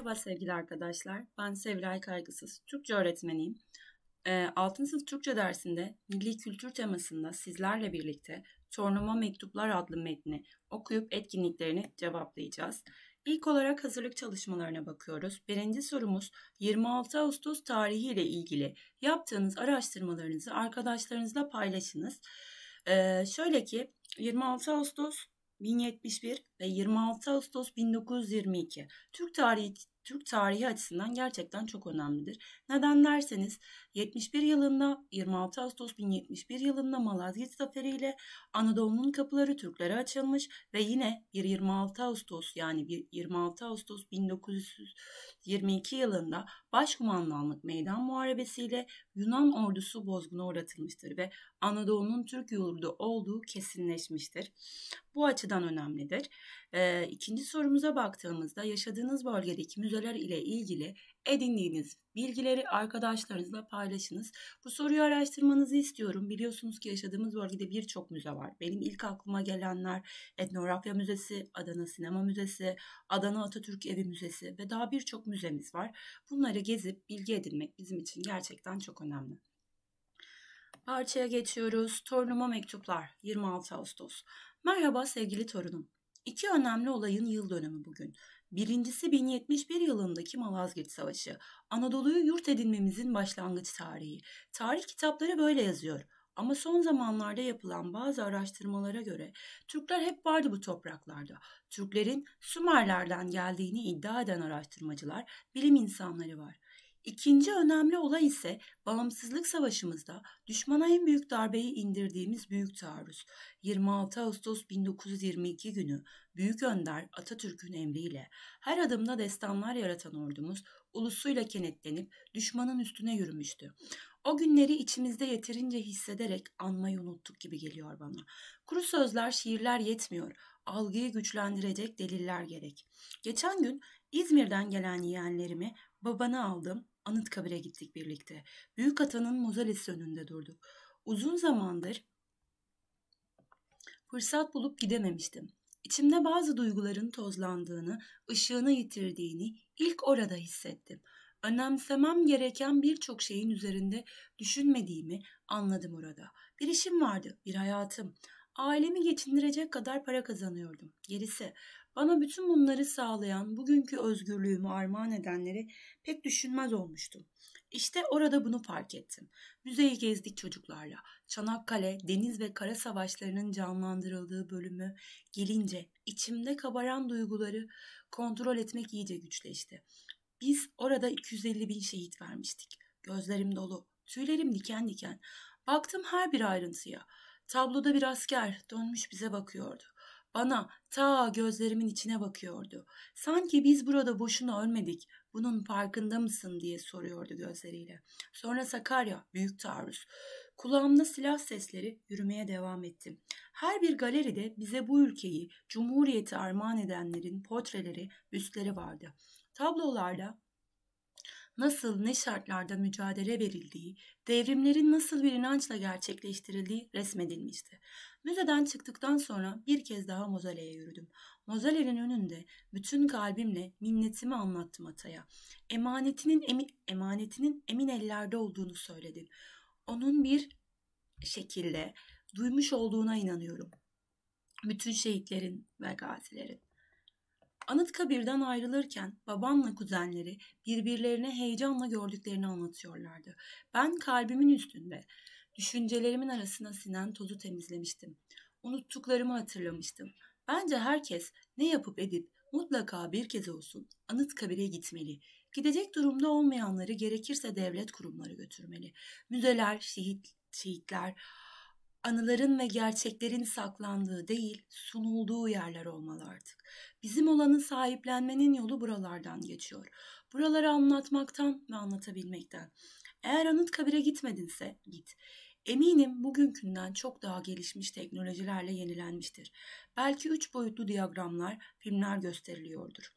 Merhaba sevgili arkadaşlar, ben Sevilay Kaygısız, Türkçe öğretmeniyim. Ee, Altın Sınıf Türkçe dersinde milli kültür temasında sizlerle birlikte Tornuma Mektuplar adlı metni okuyup etkinliklerini cevaplayacağız. İlk olarak hazırlık çalışmalarına bakıyoruz. Birinci sorumuz 26 Ağustos tarihi ile ilgili yaptığınız araştırmalarınızı arkadaşlarınızla paylaşınız. Ee, şöyle ki 26 Ağustos 1071 ve 26 Ağustos 1922 Türk tarihi Türk tarihi açısından gerçekten çok önemlidir. Neden derseniz 71 yılında 26 Ağustos 1071 yılında Malazgirt Zaferi ile Anadolu'nun kapıları Türklere açılmış ve yine 26 Ağustos yani 26 Ağustos 1922 yılında Başkumandanlık Meydan Muharebesiyle Yunan ordusu bozguna uğratılmıştır ve Anadolu'nun Türk yurdu olduğu kesinleşmiştir bu açıdan önemlidir. E, ikinci sorumuza baktığımızda yaşadığınız bölgedeki müzeler ile ilgili edindiğiniz bilgileri arkadaşlarınızla paylaşınız. Bu soruyu araştırmanızı istiyorum. Biliyorsunuz ki yaşadığımız bölgede birçok müze var. Benim ilk aklıma gelenler Etnografya Müzesi, Adana Sinema Müzesi, Adana Atatürk Evi Müzesi ve daha birçok müzemiz var. Bunları gezip bilgi edinmek bizim için gerçekten çok önemli. Parçaya geçiyoruz. Torunuma mektuplar 26 Ağustos. Merhaba sevgili torunum. İki önemli olayın yıl dönümü bugün. Birincisi 1071 yılındaki Malazgirt Savaşı. Anadolu'yu yurt edinmemizin başlangıç tarihi. Tarih kitapları böyle yazıyor. Ama son zamanlarda yapılan bazı araştırmalara göre Türkler hep vardı bu topraklarda. Türklerin Sümerlerden geldiğini iddia eden araştırmacılar, bilim insanları var. İkinci önemli olay ise bağımsızlık savaşımızda düşmana en büyük darbeyi indirdiğimiz büyük taarruz. 26 Ağustos 1922 günü Büyük Önder Atatürk'ün emriyle her adımda destanlar yaratan ordumuz ulusuyla kenetlenip düşmanın üstüne yürümüştü. O günleri içimizde yeterince hissederek anmayı unuttuk gibi geliyor bana. Kuru sözler, şiirler yetmiyor. Algıyı güçlendirecek deliller gerek. Geçen gün İzmir'den gelen yeğenlerimi babana aldım. Anıt kabir'e gittik birlikte. Büyük Atan'ın mozalesi önünde durduk. Uzun zamandır fırsat bulup gidememiştim. İçimde bazı duyguların tozlandığını, ışığını yitirdiğini ilk orada hissettim. Önemsemem gereken birçok şeyin üzerinde düşünmediğimi anladım orada. Bir işim vardı, bir hayatım. Ailemi geçindirecek kadar para kazanıyordum. Gerisi bana bütün bunları sağlayan, bugünkü özgürlüğümü armağan edenleri pek düşünmez olmuştum. İşte orada bunu fark ettim. Müzeyi gezdik çocuklarla. Çanakkale, deniz ve kara savaşlarının canlandırıldığı bölümü gelince içimde kabaran duyguları kontrol etmek iyice güçleşti. Biz orada 250 bin şehit vermiştik. Gözlerim dolu, tüylerim diken diken. Baktım her bir ayrıntıya. Tabloda bir asker dönmüş bize bakıyordu bana ta gözlerimin içine bakıyordu. Sanki biz burada boşuna ölmedik, bunun farkında mısın diye soruyordu gözleriyle. Sonra Sakarya, büyük taarruz. Kulağımda silah sesleri yürümeye devam ettim. Her bir galeride bize bu ülkeyi, cumhuriyeti armağan edenlerin portreleri, büstleri vardı. Tablolarda nasıl ne şartlarda mücadele verildiği, devrimlerin nasıl bir inançla gerçekleştirildiği resmedilmişti. Müzeden çıktıktan sonra bir kez daha mozoleye yürüdüm. Mozolenin önünde bütün kalbimle minnetimi anlattım ataya. Emanetinin, emi, emanetinin emin ellerde olduğunu söyledim. Onun bir şekilde duymuş olduğuna inanıyorum. Bütün şehitlerin ve gazilerin. Anıtkabir'den ayrılırken babamla kuzenleri birbirlerine heyecanla gördüklerini anlatıyorlardı. Ben kalbimin üstünde, düşüncelerimin arasına sinen tozu temizlemiştim. Unuttuklarımı hatırlamıştım. Bence herkes ne yapıp edip mutlaka bir kez olsun Anıtkabir'e gitmeli. Gidecek durumda olmayanları gerekirse devlet kurumları götürmeli. Müzeler, şehit, şehitler, anıların ve gerçeklerin saklandığı değil, sunulduğu yerler olmalı artık. Bizim olanı sahiplenmenin yolu buralardan geçiyor. Buraları anlatmaktan ve anlatabilmekten. Eğer Anıtkabir'e gitmedinse git. Eminim bugünkünden çok daha gelişmiş teknolojilerle yenilenmiştir. Belki üç boyutlu diyagramlar, filmler gösteriliyordur.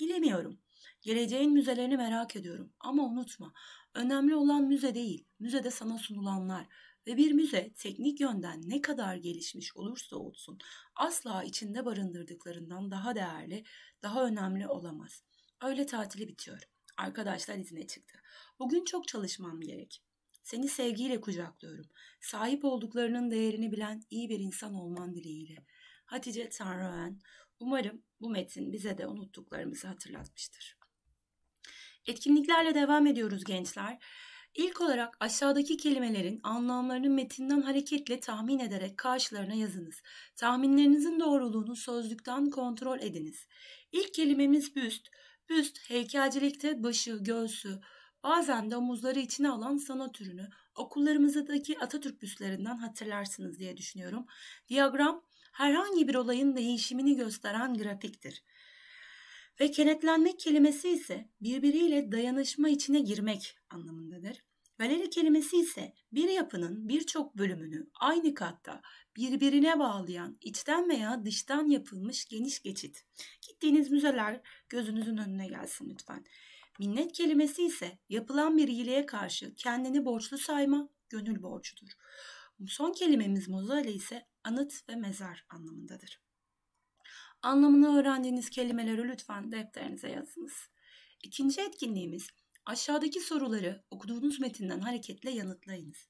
Bilemiyorum. Geleceğin müzelerini merak ediyorum ama unutma. Önemli olan müze değil, müzede sana sunulanlar, ve bir müze teknik yönden ne kadar gelişmiş olursa olsun asla içinde barındırdıklarından daha değerli, daha önemli olamaz. Öyle tatili bitiyor. Arkadaşlar izine çıktı. Bugün çok çalışmam gerek. Seni sevgiyle kucaklıyorum. Sahip olduklarının değerini bilen iyi bir insan olman dileğiyle. Hatice Tanrıen, umarım bu metin bize de unuttuklarımızı hatırlatmıştır. Etkinliklerle devam ediyoruz gençler. İlk olarak aşağıdaki kelimelerin anlamlarını metinden hareketle tahmin ederek karşılarına yazınız. Tahminlerinizin doğruluğunu sözlükten kontrol ediniz. İlk kelimemiz büst. Büst heykelcilikte başı, göğsü, bazen de omuzları içine alan sanat ürünü. Okullarımızdaki Atatürk büstlerinden hatırlarsınız diye düşünüyorum. Diyagram herhangi bir olayın değişimini gösteren grafiktir. Ve kenetlenmek kelimesi ise birbiriyle dayanışma içine girmek anlamındadır. Galeri kelimesi ise bir yapının birçok bölümünü aynı katta birbirine bağlayan içten veya dıştan yapılmış geniş geçit. Gittiğiniz müzeler gözünüzün önüne gelsin lütfen. Minnet kelimesi ise yapılan bir iyiliğe karşı kendini borçlu sayma, gönül borcudur. Son kelimemiz mozale ise anıt ve mezar anlamındadır. Anlamını öğrendiğiniz kelimeleri lütfen defterinize yazınız. İkinci etkinliğimiz aşağıdaki soruları okuduğunuz metinden hareketle yanıtlayınız.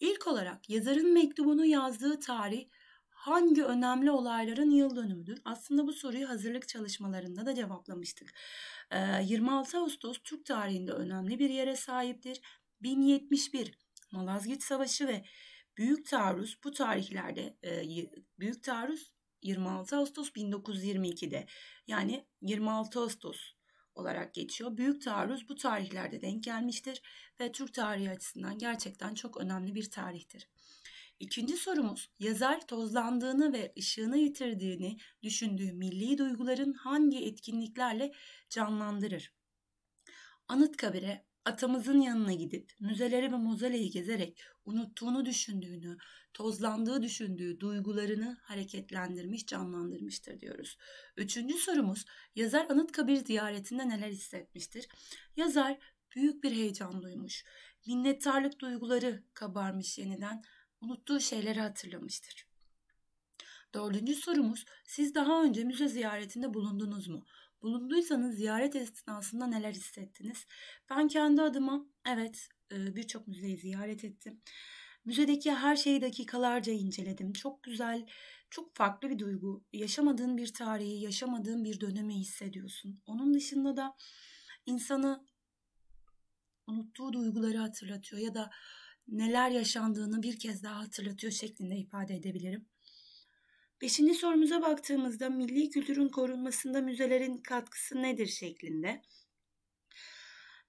İlk olarak yazarın mektubunu yazdığı tarih hangi önemli olayların yıl dönümüdür? Aslında bu soruyu hazırlık çalışmalarında da cevaplamıştık. 26 ee, Ağustos Türk tarihinde önemli bir yere sahiptir. 1071 Malazgirt Savaşı ve Büyük Taarruz bu tarihlerde e, Büyük Taarruz 26 Ağustos 1922'de yani 26 Ağustos olarak geçiyor. Büyük taarruz bu tarihlerde denk gelmiştir ve Türk tarihi açısından gerçekten çok önemli bir tarihtir. İkinci sorumuz, yazar tozlandığını ve ışığını yitirdiğini düşündüğü milli duyguların hangi etkinliklerle canlandırır? Anıtkabir'e atamızın yanına gidip müzeleri ve mozoleyi gezerek unuttuğunu düşündüğünü, tozlandığı düşündüğü duygularını hareketlendirmiş, canlandırmıştır diyoruz. Üçüncü sorumuz yazar Anıtkabir ziyaretinde neler hissetmiştir? Yazar büyük bir heyecan duymuş, minnettarlık duyguları kabarmış yeniden, unuttuğu şeyleri hatırlamıştır. Dördüncü sorumuz, siz daha önce müze ziyaretinde bulundunuz mu? Bulunduysanız ziyaret esnasında neler hissettiniz? Ben kendi adıma evet e, birçok müzeyi ziyaret ettim. Müzedeki her şeyi dakikalarca inceledim. Çok güzel, çok farklı bir duygu. Yaşamadığın bir tarihi, yaşamadığın bir dönemi hissediyorsun. Onun dışında da insanı unuttuğu duyguları hatırlatıyor ya da neler yaşandığını bir kez daha hatırlatıyor şeklinde ifade edebilirim. Beşinci sorumuza baktığımızda milli kültürün korunmasında müzelerin katkısı nedir şeklinde.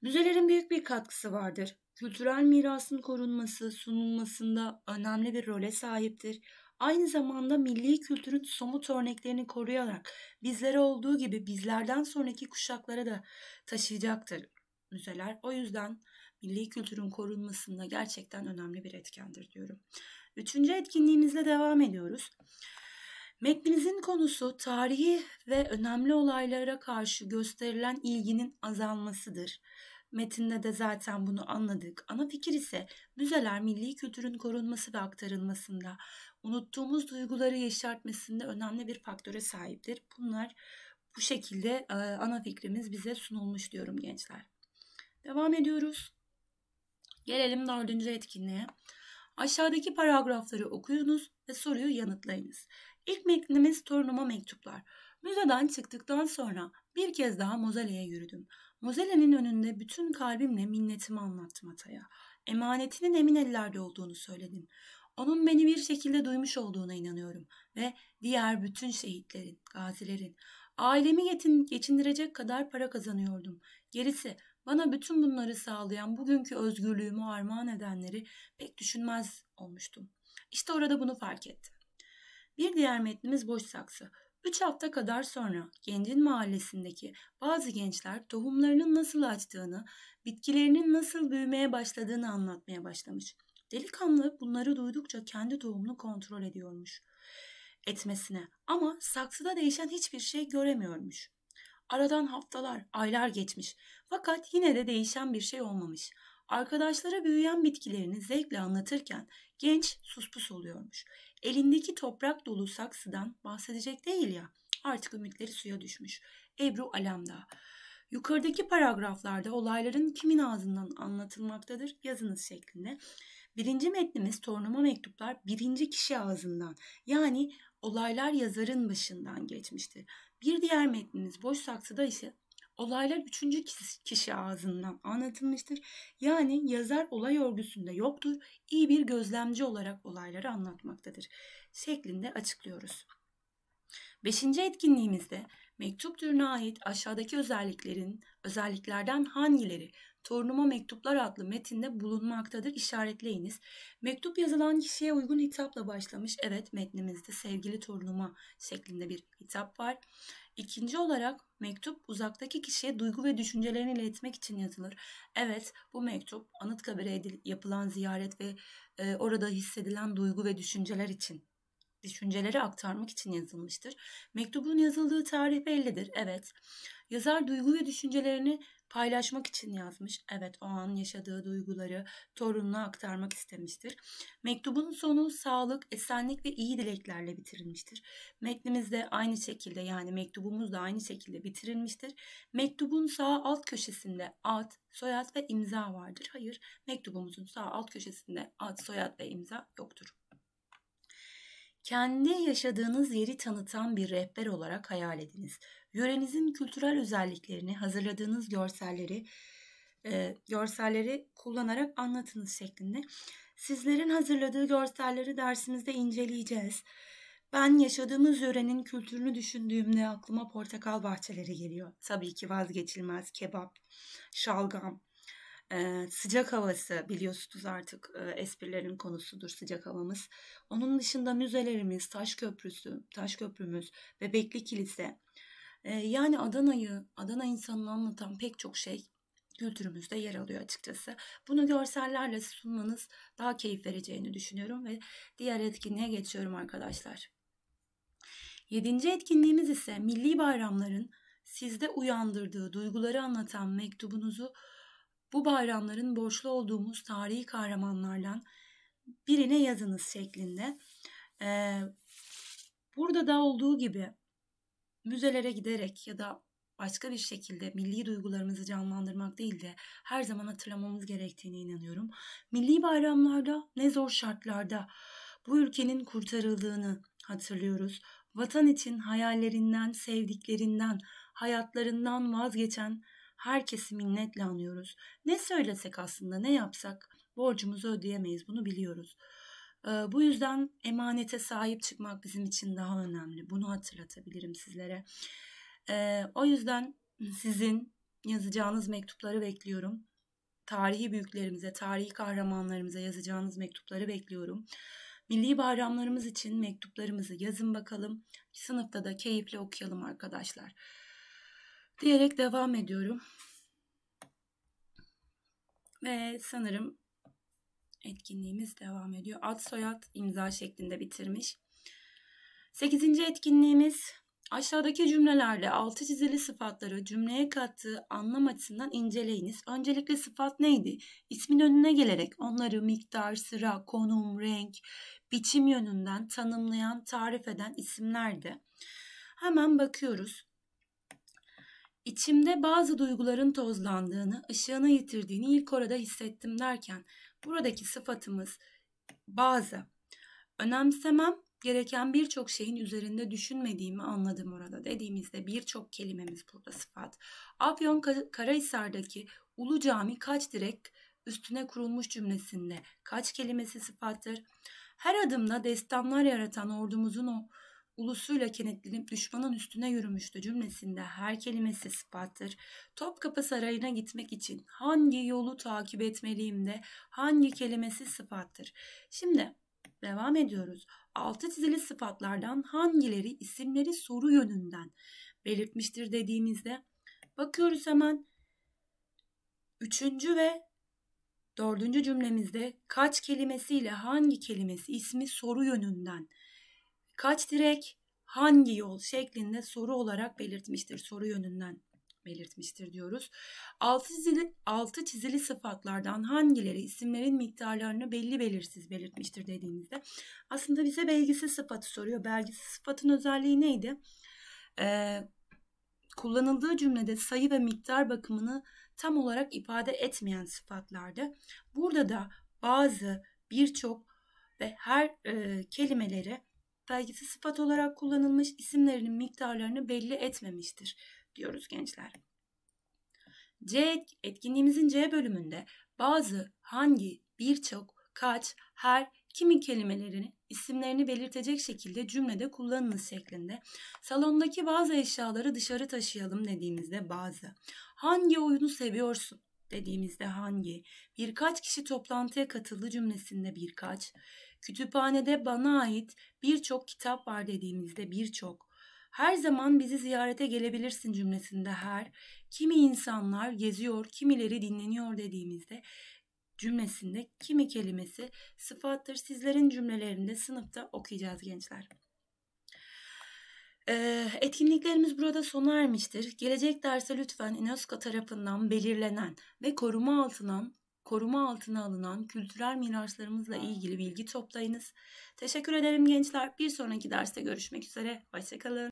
Müzelerin büyük bir katkısı vardır. Kültürel mirasın korunması, sunulmasında önemli bir role sahiptir. Aynı zamanda milli kültürün somut örneklerini koruyarak bizlere olduğu gibi bizlerden sonraki kuşaklara da taşıyacaktır müzeler. O yüzden milli kültürün korunmasında gerçekten önemli bir etkendir diyorum. Üçüncü etkinliğimizle devam ediyoruz. Metninizin konusu tarihi ve önemli olaylara karşı gösterilen ilginin azalmasıdır. Metinde de zaten bunu anladık. Ana fikir ise müzeler milli kültürün korunması ve aktarılmasında, unuttuğumuz duyguları yeşertmesinde önemli bir faktöre sahiptir. Bunlar bu şekilde e, ana fikrimiz bize sunulmuş diyorum gençler. Devam ediyoruz. Gelelim dördüncü etkinliğe. Aşağıdaki paragrafları okuyunuz ve soruyu yanıtlayınız. İlk metnimiz torunuma mektuplar. Müzeden çıktıktan sonra bir kez daha Mozele'ye yürüdüm. Mozele'nin önünde bütün kalbimle minnetimi anlattım Atay'a. Emanetinin emin ellerde olduğunu söyledim. Onun beni bir şekilde duymuş olduğuna inanıyorum ve diğer bütün şehitlerin, gazilerin, ailemi yetin, geçindirecek kadar para kazanıyordum. Gerisi bana bütün bunları sağlayan bugünkü özgürlüğümü armağan edenleri pek düşünmez olmuştum. İşte orada bunu fark ettim. Bir diğer metnimiz boş saksı. 3 hafta kadar sonra Gencin mahallesindeki bazı gençler tohumlarının nasıl açtığını, bitkilerinin nasıl büyümeye başladığını anlatmaya başlamış. Delikanlı bunları duydukça kendi tohumunu kontrol ediyormuş etmesine ama saksıda değişen hiçbir şey göremiyormuş. Aradan haftalar, aylar geçmiş fakat yine de değişen bir şey olmamış. Arkadaşlara büyüyen bitkilerini zevkle anlatırken genç suspus oluyormuş. Elindeki toprak dolu saksıdan bahsedecek değil ya. Artık ümitleri suya düşmüş. Ebru Alemdağ. Yukarıdaki paragraflarda olayların kimin ağzından anlatılmaktadır yazınız şeklinde. Birinci metnimiz Tornuma Mektuplar birinci kişi ağzından yani olaylar yazarın başından geçmiştir. Bir diğer metnimiz Boş Saksıda ise Olaylar üçüncü kişi ağzından anlatılmıştır. Yani yazar olay örgüsünde yoktur, iyi bir gözlemci olarak olayları anlatmaktadır şeklinde açıklıyoruz. Beşinci etkinliğimizde mektup türüne ait aşağıdaki özelliklerin özelliklerden hangileri Torunuma Mektuplar adlı metinde bulunmaktadır. İşaretleyiniz. Mektup yazılan kişiye uygun hitapla başlamış. Evet metnimizde sevgili torunuma şeklinde bir hitap var. İkinci olarak mektup uzaktaki kişiye duygu ve düşüncelerini iletmek için yazılır. Evet bu mektup Anıtkabir'e yapılan ziyaret ve e, orada hissedilen duygu ve düşünceler için düşünceleri aktarmak için yazılmıştır. Mektubun yazıldığı tarih bellidir. Evet. Yazar duygu ve düşüncelerini paylaşmak için yazmış. Evet o an yaşadığı duyguları torununa aktarmak istemiştir. Mektubun sonu sağlık, esenlik ve iyi dileklerle bitirilmiştir. Metnimiz de aynı şekilde yani mektubumuz da aynı şekilde bitirilmiştir. Mektubun sağ alt köşesinde ad, soyad ve imza vardır. Hayır mektubumuzun sağ alt köşesinde ad, soyad ve imza yoktur kendi yaşadığınız yeri tanıtan bir rehber olarak hayal ediniz. Yörenizin kültürel özelliklerini, hazırladığınız görselleri, e, görselleri kullanarak anlatınız şeklinde. Sizlerin hazırladığı görselleri dersimizde inceleyeceğiz. Ben yaşadığımız yörenin kültürünü düşündüğümde aklıma portakal bahçeleri geliyor. Tabii ki vazgeçilmez kebap, şalgam, ee, sıcak havası biliyorsunuz artık e, esprilerin konusudur sıcak havamız. Onun dışında müzelerimiz, taş köprüsü, taş köprümüz, Bebekli Kilise, ee, yani Adana'yı, Adana insanını anlatan pek çok şey kültürümüzde yer alıyor açıkçası. Bunu görsellerle sunmanız daha keyif vereceğini düşünüyorum ve diğer etkinliğe geçiyorum arkadaşlar. Yedinci etkinliğimiz ise milli bayramların sizde uyandırdığı duyguları anlatan mektubunuzu bu bayramların borçlu olduğumuz tarihi kahramanlardan birine yazınız şeklinde. Ee, burada da olduğu gibi müzelere giderek ya da başka bir şekilde milli duygularımızı canlandırmak değil de her zaman hatırlamamız gerektiğine inanıyorum. Milli bayramlarda ne zor şartlarda bu ülkenin kurtarıldığını hatırlıyoruz. Vatan için hayallerinden, sevdiklerinden, hayatlarından vazgeçen herkesi minnetle anıyoruz. Ne söylesek aslında ne yapsak borcumuzu ödeyemeyiz bunu biliyoruz. Ee, bu yüzden emanete sahip çıkmak bizim için daha önemli. Bunu hatırlatabilirim sizlere. Ee, o yüzden sizin yazacağınız mektupları bekliyorum. Tarihi büyüklerimize, tarihi kahramanlarımıza yazacağınız mektupları bekliyorum. Milli bayramlarımız için mektuplarımızı yazın bakalım. Sınıfta da keyifle okuyalım arkadaşlar. Diyerek devam ediyorum. Ve sanırım etkinliğimiz devam ediyor. Ad soyad imza şeklinde bitirmiş. Sekizinci etkinliğimiz aşağıdaki cümlelerle altı çizili sıfatları cümleye kattığı anlam açısından inceleyiniz. Öncelikle sıfat neydi? İsmin önüne gelerek onları miktar, sıra, konum, renk, biçim yönünden tanımlayan, tarif eden isimlerdi. Hemen bakıyoruz. İçimde bazı duyguların tozlandığını, ışığını yitirdiğini ilk orada hissettim derken Buradaki sıfatımız bazı. Önemsemem gereken birçok şeyin üzerinde düşünmediğimi anladım orada dediğimizde birçok kelimemiz burada sıfat. Afyon Karahisar'daki Ulu Cami kaç direk üstüne kurulmuş cümlesinde kaç kelimesi sıfattır. Her adımda destanlar yaratan ordumuzun o ulusuyla kenetlenip düşmanın üstüne yürümüştü cümlesinde her kelimesi sıfattır. Topkapı Sarayı'na gitmek için hangi yolu takip etmeliyim de hangi kelimesi sıfattır. Şimdi devam ediyoruz. Altı çizili sıfatlardan hangileri isimleri soru yönünden belirtmiştir dediğimizde bakıyoruz hemen üçüncü ve dördüncü cümlemizde kaç kelimesiyle hangi kelimesi ismi soru yönünden kaç direk, hangi yol şeklinde soru olarak belirtmiştir. Soru yönünden belirtmiştir diyoruz. Altı çizili, altı çizili sıfatlardan hangileri isimlerin miktarlarını belli belirsiz belirtmiştir dediğimizde aslında bize belgisi sıfatı soruyor. Belgisi sıfatın özelliği neydi? Ee, kullanıldığı cümlede sayı ve miktar bakımını tam olarak ifade etmeyen sıfatlardı. Burada da bazı, birçok ve her e, kelimeleri belgisi sıfat olarak kullanılmış isimlerinin miktarlarını belli etmemiştir diyoruz gençler. C etkinliğimizin C bölümünde bazı, hangi, birçok, kaç, her, kimi kelimelerini isimlerini belirtecek şekilde cümlede kullanınız şeklinde. Salondaki bazı eşyaları dışarı taşıyalım dediğimizde bazı. Hangi oyunu seviyorsun dediğimizde hangi. Birkaç kişi toplantıya katıldı cümlesinde birkaç. Kütüphanede bana ait birçok kitap var dediğimizde birçok. Her zaman bizi ziyarete gelebilirsin cümlesinde her. Kimi insanlar geziyor, kimileri dinleniyor dediğimizde cümlesinde kimi kelimesi sıfattır. Sizlerin cümlelerinde sınıfta okuyacağız gençler. Ee, etkinliklerimiz burada sona ermiştir. Gelecek derse lütfen UNESCO tarafından belirlenen ve koruma altına koruma altına alınan kültürel miraslarımızla ilgili bilgi toplayınız. Teşekkür ederim gençler. Bir sonraki derste görüşmek üzere. Hoşçakalın.